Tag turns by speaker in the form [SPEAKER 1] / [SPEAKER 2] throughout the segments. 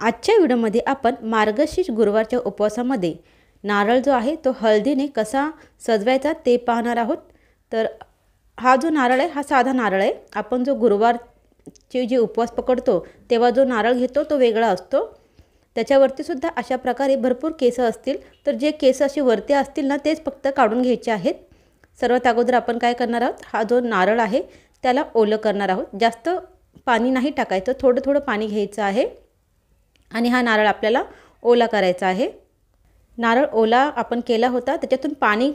[SPEAKER 1] आजच्या व्हिडिओमध्ये आपण मार्गशीर्ष गुरुवारच्या उपवासामध्ये नारळ जो आहे तो हळदीने कसा सजवायचा ते पाहणार आहोत तर हा जो नारळ आहे हा साधा नारळ आहे आपण जो गुरुवारचे जे उपवास पकडतो तेव्हा जो नारळ घेतो तो वेगळा असतो त्याच्यावरतीसुद्धा अशा प्रकारे भरपूर केस असतील तर जे केस असे वरती असतील ना तेच फक्त काढून घ्यायचे आहेत सर्वात अगोदर आपण काय करणार आहोत हा जो नारळ आहे त्याला ओलं करणार आहोत जास्त पाणी नाही टाकायचं थोडं थोडं पाणी घ्यायचं आहे आणि हा नारळ आपल्याला ओला करायचा आहे नारळ ओला आपण केला होता त्याच्यातून पाणी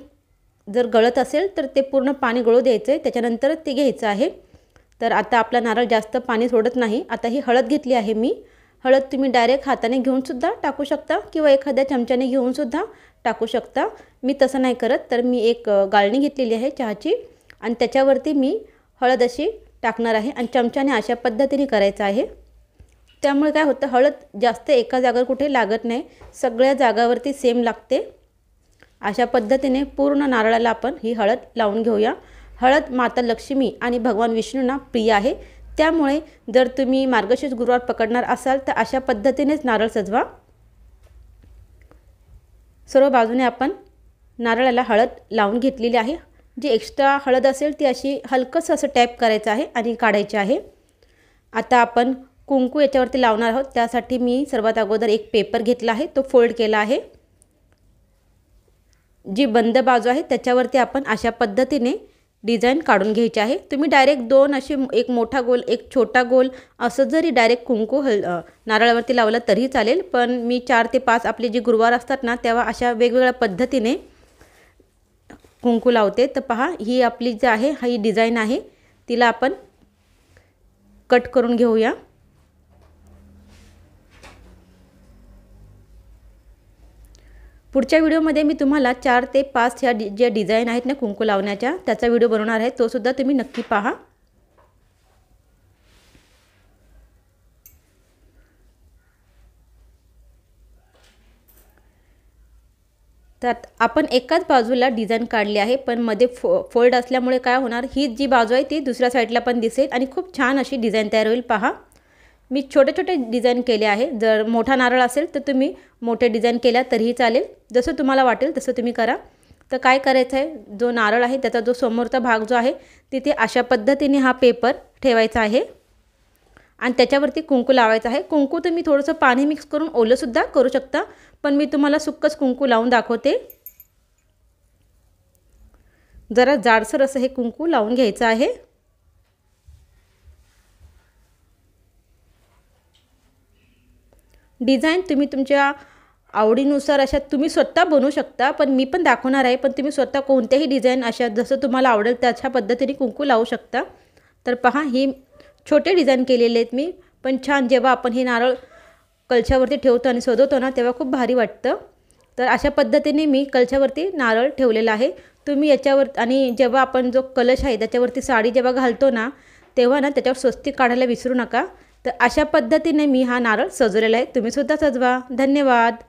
[SPEAKER 1] जर गळत असेल तर ते पूर्ण पाणी गळू द्यायचं आहे त्याच्यानंतर ते घ्यायचं आहे तर आता आपला नारळ जास्त पाणी सोडत नाही आता ही हळद घेतली आहे मी हळद तुम्ही डायरेक्ट हाताने घेऊनसुद्धा टाकू शकता किंवा एखाद्या चमच्याने घेऊनसुद्धा टाकू शकता मी तसं नाही करत तर मी एक गाळणी घेतलेली आहे चहाची आणि त्याच्यावरती मी हळद अशी टाकणार आहे आणि चमच्याने अशा पद्धतीने करायचं आहे त्यामुळे काय होतं हळद जास्त एका जागेवर कुठे लागत नाही सगळ्या जागावरती सेम लागते अशा पद्धतीने पूर्ण नारळाला आपण ही हळद लावून घेऊया हळद माता लक्ष्मी आणि भगवान विष्णूंना प्रिय आहे त्यामुळे जर तुम्ही मार्गशीर्ष गुरुवार पकडणार असाल तर अशा पद्धतीनेच नारळ सजवा सर्व बाजूने आपण नारळाला हळद लावून घेतलेली आहे जी एक्स्ट्रा हळद असेल ती अशी हलकंसं असं टॅप करायचं आहे आणि काढायची आहे आता आपण कुंकू याच्यावरती लावणार आहोत त्यासाठी मी सर्वात अगोदर एक पेपर घेतला आहे तो फोल्ड केला आहे जी बंद बाजू आहे त्याच्यावरती आपण अशा पद्धतीने डिझाईन काढून घ्यायची आहे तुम्ही डायरेक्ट दोन असे एक मोठा गोल एक छोटा गोल असं जरी डायरेक्ट कुंकू हल नारळावरती लावलं तरी चालेल पण मी चार ते पाच आपले जे गुरुवार असतात ना तेव्हा अशा वेगवेगळ्या पद्धतीने कुंकू लावते तर पहा ही आपली जी आहे ही डिझाईन आहे तिला आपण कट करून घेऊया पुढच्या व्हिडिओमध्ये मी तुम्हाला चार ते पाच ह्या डि ज्या डिझाईन आहेत ना कुंकू लावण्याच्या त्याचा व्हिडिओ बनवणार आहे तोसुद्धा तुम्ही नक्की पहा तर आपण एकाच बाजूला डिझाईन काढली आहे पण मध्ये फो फोल्ड असल्यामुळे काय होणार ही जी बाजू आहे ती दुसऱ्या साईडला पण दिसेल आणि खूप छान अशी डिझाईन तयार होईल पहा मी छोटे छोटे डिझाईन केले आहे जर मोठा नारळ असेल तर तुम्ही मोठे डिझाईन केल्या तरीही चालेल जसं तुम्हाला वाटेल तसं तुम्ही करा तर काय करायचं आहे जो नारळ आहे त्याचा जो समोरचा भाग जो आहे तिथे अशा पद्धतीने हा पेपर ठेवायचा आहे आणि त्याच्यावरती कुंकू लावायचं आहे कुंकू तुम्ही थोडंसं पाणी मिक्स करून ओलंसुद्धा करू शकता पण मी तुम्हाला सुक्कच कुंकू लावून दाखवते जरा जाडसर असं हे कुंकू लावून घ्यायचं आहे डिझाईन तुम्ही तुमच्या आवडीनुसार अशा तुम्ही स्वतः बनवू शकता पण मी पण दाखवणार आहे पण तुम्ही स्वतः कोणत्याही डिझाईन अशा जसं तुम्हाला आवडेल त्याच्या पद्धतीने कुंकू लावू शकता तर पहा ही छोटे डिझाईन केलेले आहेत मी पण छान जेव्हा आपण हे नारळ कलशावरती ठेवतो आणि शोधवतो ना तेव्हा खूप भारी वाटतं तर अशा पद्धतीने मी कलशावरती नारळ ठेवलेला आहे तुम्ही याच्यावर आणि जेव्हा आपण जो कलश आहे त्याच्यावरती साडी जेव्हा घालतो ना तेव्हा ना त्याच्यावर स्वस्ती काढायला विसरू नका तर अशा पद्धतीने मी हा नारळ सजवलेला आहे तुम्हीसुद्धा सजवा धन्यवाद